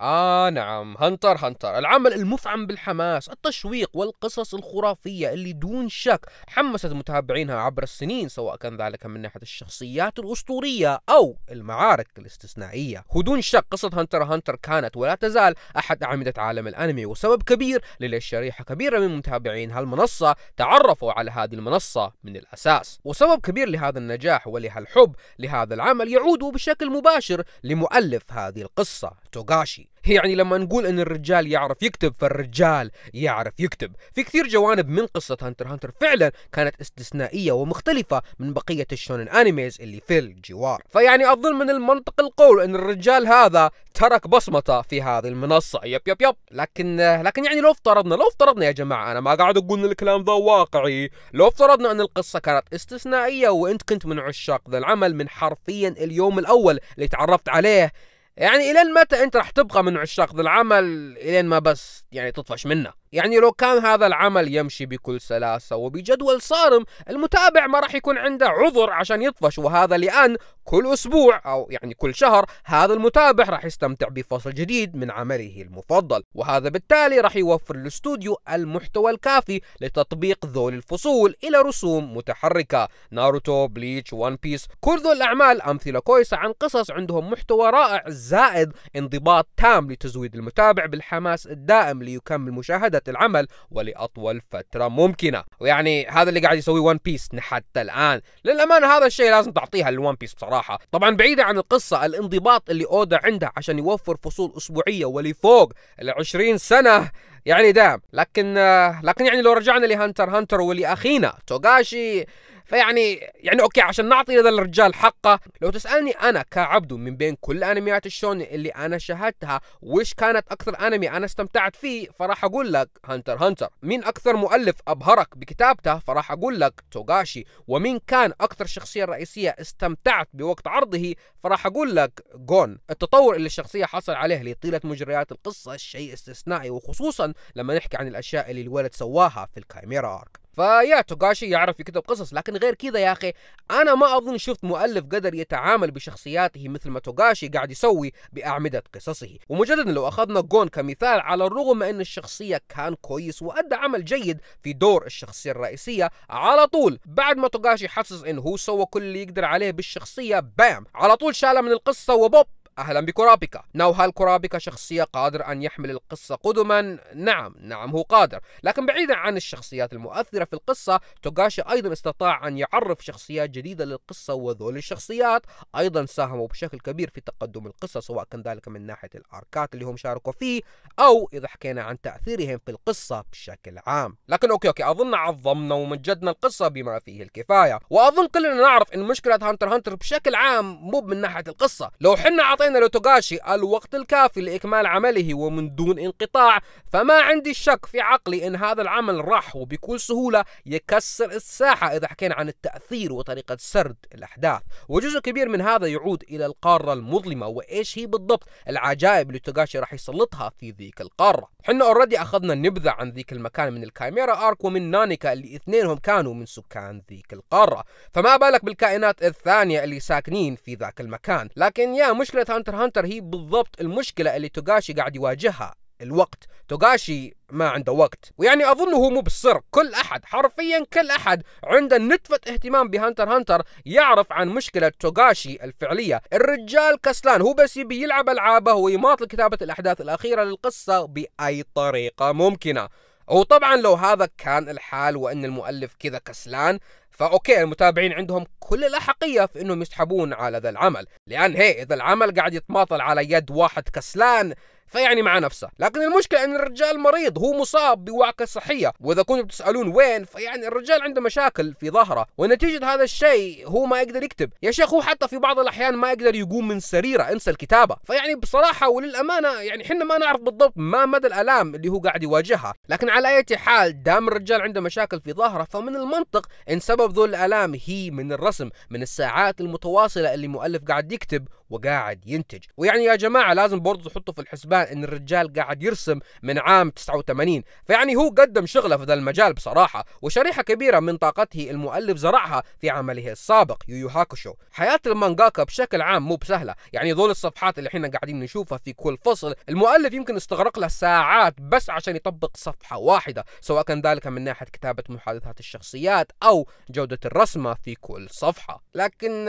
آه نعم هنتر هنتر العمل المفعم بالحماس التشويق والقصص الخرافية اللي دون شك حمست متابعينها عبر السنين سواء كان ذلك من ناحية الشخصيات الأسطورية أو المعارك الاستثنائية ودون شك قصة هنتر هنتر كانت ولا تزال أحد أعمدة عالم الأنمي وسبب كبير للي شريحة كبيرة من متابعين هالمنصة تعرفوا على هذه المنصة من الأساس وسبب كبير لهذا النجاح ولهالحب لهذا العمل يعود بشكل مباشر لمؤلف هذه القصة توغاشي يعني لما نقول ان الرجال يعرف يكتب فالرجال يعرف يكتب في كثير جوانب من قصة هانتر هانتر فعلا كانت استثنائية ومختلفة من بقية الشونن انيميز اللي في الجوار فيعني اظن من المنطق القول ان الرجال هذا ترك بصمته في هذه المنصة يب يب يب لكن لكن يعني لو افترضنا لو افترضنا يا جماعة انا ما قاعد اقول ان الكلام ذا واقعي لو افترضنا ان القصة كانت استثنائية وانت كنت من عشاق ذا العمل من حرفيا اليوم الاول اللي تعرفت عليه يعني الين متى انت راح تبقى من عشاق ذي العمل الين ما بس يعني تطفش منه يعني لو كان هذا العمل يمشي بكل سلاسة وبجدول صارم المتابع ما راح يكون عنده عذر عشان يطفش وهذا لأن كل أسبوع أو يعني كل شهر هذا المتابع راح يستمتع بفصل جديد من عمله المفضل وهذا بالتالي راح يوفر الاستوديو المحتوى الكافي لتطبيق ذول الفصول إلى رسوم متحركة ناروتو بليتش وان بيس كل ذول الأعمال أمثلة كويسة عن قصص عندهم محتوى رائع زائد انضباط تام لتزويد المتابع بالحماس الدائم ليكمل مشاهدة العمل ولأطول فترة ممكنة ويعني هذا اللي قاعد يسويه ون بيس حتى الآن للأمانة هذا الشيء لازم تعطيها لون بيس بصراحة طبعا بعيدة عن القصة الانضباط اللي أودا عنده عشان يوفر فصول أسبوعية ولفوق ال 20 سنة يعني دام لكن لكن يعني لو رجعنا لهانتر هانتر اخينا توغاشي فيعني يعني اوكي عشان نعطي هذا الرجال حقه لو تسالني انا كعبدو من بين كل انميات الشون اللي انا شاهدتها وش كانت اكثر انمي انا استمتعت فيه فراح اقول لك هانتر هانتر مين اكثر مؤلف ابهرك بكتابته فراح اقول لك توغاشي ومين كان اكثر شخصيه رئيسيه استمتعت بوقت عرضه فراح اقول لك جون التطور اللي الشخصيه حصل عليه لطيله مجريات القصه شيء استثنائي وخصوصا لما نحكي عن الاشياء اللي الولد سواها في الكايميرا ارك فيا توغاشي يعرف يكتب قصص لكن غير كذا يا اخي انا ما اظن شفت مؤلف قدر يتعامل بشخصياته مثل ما توغاشي قاعد يسوي باعمده قصصه ومجددا لو اخذنا جون كمثال على الرغم من ان الشخصيه كان كويس وادى عمل جيد في دور الشخصيه الرئيسيه على طول بعد ما توغاشي حسس انه هو سوى كل اللي يقدر عليه بالشخصيه بام على طول شاله من القصه وبوب أهلا بكورابيكا نو هل كورابيكا شخصية قادر أن يحمل القصة قدما؟ نعم نعم هو قادر لكن بعيدا عن الشخصيات المؤثرة في القصة توغاشي أيضا استطاع أن يعرف شخصيات جديدة للقصة وذول الشخصيات أيضا ساهموا بشكل كبير في تقدم القصة سواء كان ذلك من ناحية الأركات اللي هم شاركوا فيه أو إذا حكينا عن تأثيرهم في القصة بشكل عام لكن أوكي أوكي أظن عظمنا ومجدنا القصة بما فيه الكفاية وأظن كلنا نعرف أن مشكلة هانتر هانتر بشكل عام مو من ناحية القصة لو حنا عطينا اعطينا لوتوغاشي الوقت الكافي لإكمال عمله ومن دون انقطاع فما عندي شك في عقلي إن هذا العمل راح وبكل سهولة يكسر الساحة إذا حكينا عن التأثير وطريقة سرد الأحداث وجزء كبير من هذا يعود إلى القارة المظلمة وإيش هي بالضبط العجائب اللي توغاشي راح يسلطها في ذيك القارة حنا اوريدي أخذنا نبذة عن ذيك المكان من الكايميرا آرك ومن نانيكا اللي اثنينهم كانوا من سكان ذيك القارة فما بالك بالكائنات الثانية اللي ساكنين في ذاك المكان لكن يا مشكلة هانتر هانتر هي بالضبط المشكله اللي توغاشي قاعد يواجهها الوقت توغاشي ما عنده وقت ويعني اظن هو مو بالسر كل احد حرفيا كل احد عنده نتفه اهتمام بهانتر هانتر يعرف عن مشكله توغاشي الفعليه الرجال كسلان هو بس يبي يلعب العابه ويماطل كتابه الاحداث الاخيره للقصه باي طريقه ممكنه وطبعا لو هذا كان الحال وان المؤلف كذا كسلان فأوكي المتابعين عندهم كل الأحقية في أنهم يسحبون على ذا العمل لأن هي إذا العمل قاعد يتماطل على يد واحد كسلان فيعني مع نفسه لكن المشكلة أن الرجال مريض هو مصاب بوعكة صحية وإذا كنتم تسالون وين فيعني الرجال عنده مشاكل في ظهره ونتيجة هذا الشيء هو ما يقدر يكتب يا شيخ هو حتى في بعض الأحيان ما يقدر يقوم من سريره انسى الكتابة فيعني بصراحة وللأمانة يعني حنا ما نعرف بالضبط ما مدى الآلام اللي هو قاعد يواجهها لكن على أي حال دام الرجال عنده مشاكل في ظهره فمن المنطق إن سبب سبب ذو الآلام هي من الرسم من الساعات المتواصلة اللي مؤلف قاعد يكتب وقاعد ينتج ويعني يا جماعة لازم برضو تحطوا في الحسبان ان الرجال قاعد يرسم من عام 89 فيعني هو قدم شغله في ذا المجال بصراحة وشريحة كبيرة من طاقته المؤلف زرعها في عمله السابق يويو هاكوشو حياة المانجاكا بشكل عام مو بسهلة يعني ذول الصفحات اللي احنا قاعدين نشوفها في كل فصل المؤلف يمكن استغرق له ساعات بس عشان يطبق صفحة واحدة سواء كان ذلك من ناحية كتابة محادثات الشخصيات أو جودة الرسمة في كل صفحة لكن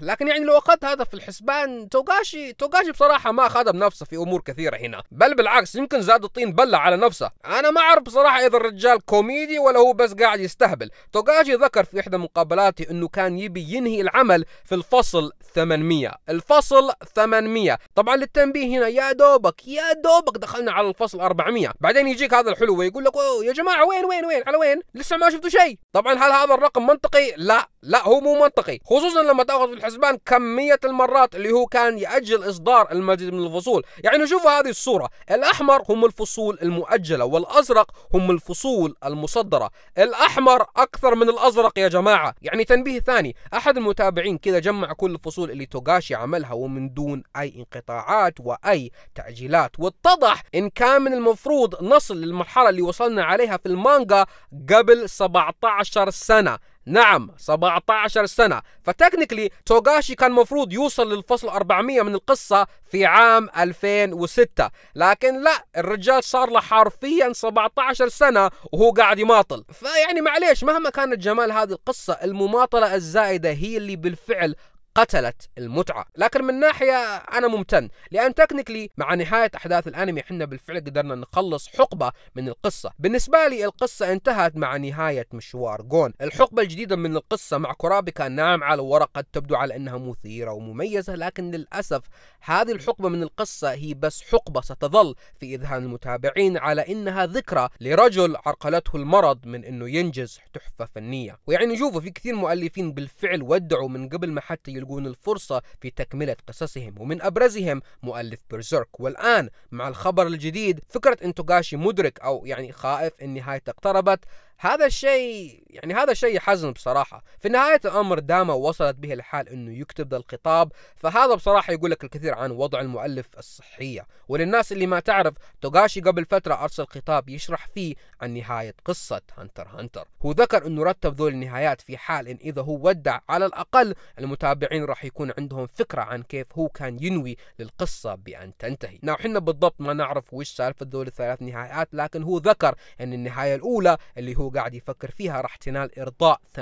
لكن يعني لو أخذت هذا في الحسبان توغاشي توغاشي بصراحة ما أخذ بنفسه في أمور كثيرة هنا بل بالعكس يمكن زاد الطين بلة على نفسه أنا ما أعرف بصراحة إذا الرجال كوميدي ولا هو بس قاعد يستهبل توغاشي ذكر في إحدى مقابلاته أنه كان يبي ينهي العمل في الفصل 800 الفصل 800 طبعا للتنبيه هنا يا دوبك يا دوبك دخلنا على الفصل 400 بعدين يجيك هذا الحلو ويقول لك يا جماعة وين وين وين على وين لسه ما شفتوا شيء طبعا هل هذا الرقم كلام منطقي لا لا هو مو منطقي خصوصا لما تاخذ في الحسبان كميه المرات اللي هو كان ياجل اصدار المزيد من الفصول يعني شوفوا هذه الصوره الاحمر هم الفصول المؤجله والازرق هم الفصول المصدره الاحمر اكثر من الازرق يا جماعه يعني تنبيه ثاني احد المتابعين كذا جمع كل الفصول اللي توغاشي عملها ومن دون اي انقطاعات واي تاجيلات واتضح ان كان من المفروض نصل للمرحله اللي وصلنا عليها في المانجا قبل 17 سنه نعم 17 سنة فتكنيكلي توغاشي كان مفروض يوصل للفصل 400 من القصة في عام 2006 لكن لا الرجال صار له حرفيا 17 سنة وهو قاعد يماطل فيعني معليش مهما كانت جمال هذه القصة المماطلة الزائدة هي اللي بالفعل قتلت المتعة لكن من ناحية أنا ممتن لأن تكنيكلي مع نهاية أحداث الأنمي احنا بالفعل قدرنا نخلص حقبة من القصة بالنسبة لي القصة انتهت مع نهاية مشوار جون الحقبة الجديدة من القصة مع كورابيكا نعم على الورق قد تبدو على أنها مثيرة ومميزة لكن للأسف هذه الحقبة من القصة هي بس حقبة ستظل في إذهان المتابعين على إنها ذكرى لرجل عرقلته المرض من أنه ينجز تحفة فنية ويعني شوفوا في كثير مؤلفين بالفعل ودعوا من قبل ما حتى يلقون الفرصة في تكملة قصصهم ومن أبرزهم مؤلف برزيرك والآن مع الخبر الجديد فكرة إنتوغاشي مدرك أو يعني خائف إن نهايته اقتربت هذا الشيء يعني هذا الشيء حزن بصراحة في نهاية الأمر داما وصلت به الحال أنه يكتب ذا الخطاب فهذا بصراحة يقول لك الكثير عن وضع المؤلف الصحية وللناس اللي ما تعرف توغاشي قبل فترة أرسل خطاب يشرح فيه عن نهاية قصة هنتر هنتر هو ذكر أنه رتب ذول النهايات في حال إن إذا هو ودع على الأقل المتابعين راح يكون عندهم فكرة عن كيف هو كان ينوي للقصة بأن تنتهي نحن حنا بالضبط ما نعرف وش سالفة ذول الثلاث نهايات لكن هو ذكر أن النهاية الأولى اللي هو قاعد يفكر فيها راح تنال إرضاء 80%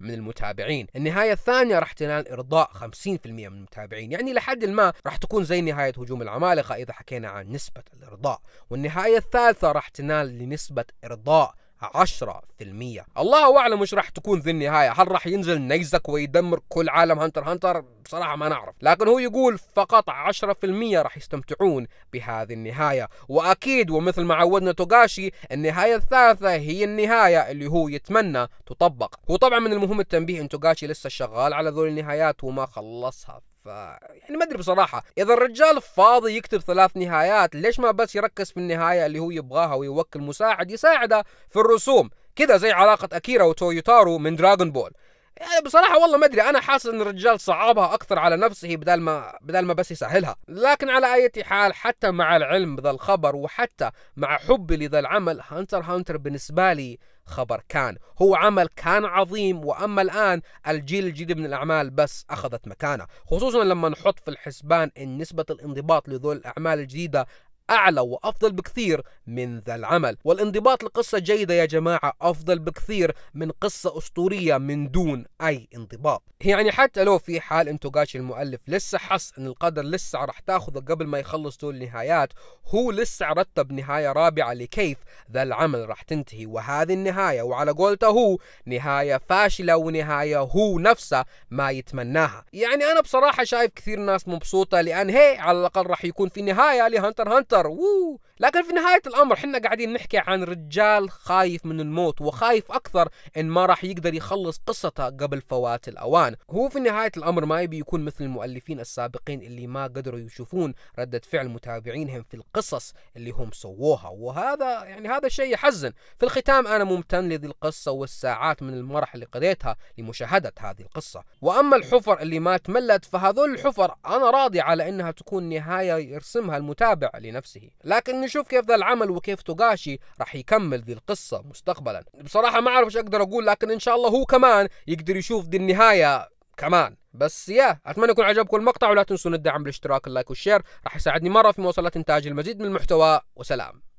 من المتابعين النهاية الثانية راح تنال إرضاء 50% من المتابعين يعني لحد ما راح تكون زي نهاية هجوم العمالقة إذا حكينا عن نسبة الإرضاء والنهاية الثالثة راح تنال لنسبة إرضاء 10% الله اعلم ايش راح تكون ذي النهايه هل راح ينزل نيزك ويدمر كل عالم هانتر هانتر بصراحه ما نعرف لكن هو يقول فقط 10% راح يستمتعون بهذه النهايه واكيد ومثل ما عودنا توغاشي النهايه الثالثه هي النهايه اللي هو يتمنى تطبق وطبعا من المهم التنبيه ان توغاشي لسه شغال على ذول النهايات وما خلصها يعني ما ادري بصراحه اذا الرجال فاضي يكتب ثلاث نهايات ليش ما بس يركز في النهايه اللي هو يبغاها ويوكل مساعد يساعده في الرسوم كذا زي علاقة أكيرا وتويوتارو من دراغون بول يعني بصراحة والله ما أدري أنا حاسس إن الرجال صعبها أكثر على نفسه بدل ما بدل ما بس يسهلها، لكن على أي حال حتى مع العلم بذا الخبر وحتى مع حبي لذا العمل هانتر هانتر بالنسبة لي خبر كان هو عمل كان عظيم وأما الآن الجيل الجديد من الأعمال بس أخذت مكانه خصوصا لما نحط في الحسبان أن نسبة الانضباط لذول الأعمال الجديدة أعلى وأفضل بكثير من ذا العمل والانضباط لقصة جيدة يا جماعة أفضل بكثير من قصة أسطورية من دون أي انضباط يعني حتى لو في حال انتوغاشي المؤلف لسه حس أن القدر لسه راح تاخذه قبل ما يخلص دول النهايات هو لسه رتب نهاية رابعة لكيف ذا العمل راح تنتهي وهذه النهاية وعلى قولته هو نهاية فاشلة ونهاية هو نفسه ما يتمناها يعني أنا بصراحة شايف كثير ناس مبسوطة لأن هي على الأقل راح يكون في نهاية لهانتر هانتر ووو لكن في نهاية الأمر حنا قاعدين نحكي عن رجال خايف من الموت وخايف أكثر إن ما راح يقدر يخلص قصته قبل فوات الأوان هو في نهاية الأمر ما يبي يكون مثل المؤلفين السابقين اللي ما قدروا يشوفون ردة فعل متابعينهم في القصص اللي هم سووها وهذا يعني هذا شيء يحزن في الختام أنا ممتن لذي القصة والساعات من المرح اللي قضيتها لمشاهدة هذه القصة وأما الحفر اللي ما تملت فهذول الحفر أنا راضي على أنها تكون نهاية يرسمها المتابع لنفسه لكن نشوف كيف ذا العمل وكيف توغاشي راح يكمل ذي القصة مستقبلا بصراحة ما اعرف ايش اقدر اقول لكن ان شاء الله هو كمان يقدر يشوف دي النهاية كمان بس يا اتمنى يكون عجبكم المقطع ولا تنسون الدعم بالاشتراك اللايك والشير راح يساعدني مره في مواصله انتاج المزيد من المحتوى وسلام